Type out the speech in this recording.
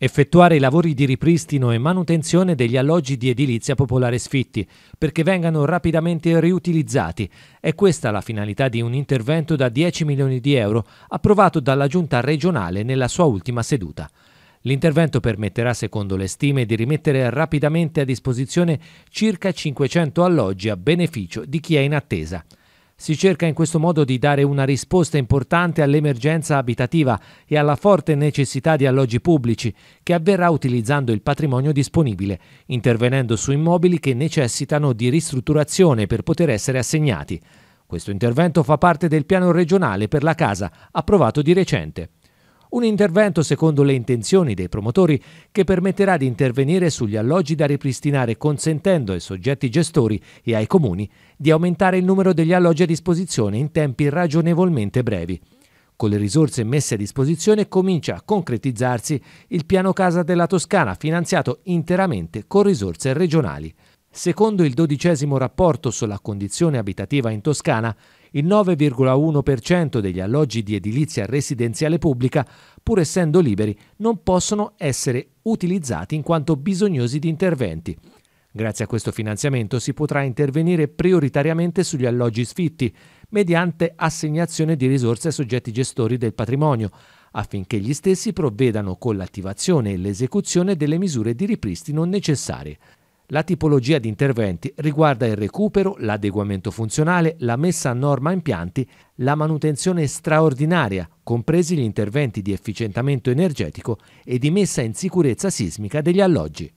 Effettuare i lavori di ripristino e manutenzione degli alloggi di edilizia popolare sfitti, perché vengano rapidamente riutilizzati. È questa la finalità di un intervento da 10 milioni di euro approvato dalla Giunta regionale nella sua ultima seduta. L'intervento permetterà, secondo le stime, di rimettere rapidamente a disposizione circa 500 alloggi a beneficio di chi è in attesa. Si cerca in questo modo di dare una risposta importante all'emergenza abitativa e alla forte necessità di alloggi pubblici, che avverrà utilizzando il patrimonio disponibile, intervenendo su immobili che necessitano di ristrutturazione per poter essere assegnati. Questo intervento fa parte del piano regionale per la casa, approvato di recente. Un intervento secondo le intenzioni dei promotori che permetterà di intervenire sugli alloggi da ripristinare consentendo ai soggetti gestori e ai comuni di aumentare il numero degli alloggi a disposizione in tempi ragionevolmente brevi. Con le risorse messe a disposizione comincia a concretizzarsi il piano casa della Toscana finanziato interamente con risorse regionali. Secondo il dodicesimo rapporto sulla condizione abitativa in Toscana, il 9,1% degli alloggi di edilizia residenziale pubblica, pur essendo liberi, non possono essere utilizzati in quanto bisognosi di interventi. Grazie a questo finanziamento si potrà intervenire prioritariamente sugli alloggi sfitti, mediante assegnazione di risorse a soggetti gestori del patrimonio, affinché gli stessi provvedano con l'attivazione e l'esecuzione delle misure di ripristino necessarie. La tipologia di interventi riguarda il recupero, l'adeguamento funzionale, la messa a norma impianti, la manutenzione straordinaria, compresi gli interventi di efficientamento energetico e di messa in sicurezza sismica degli alloggi.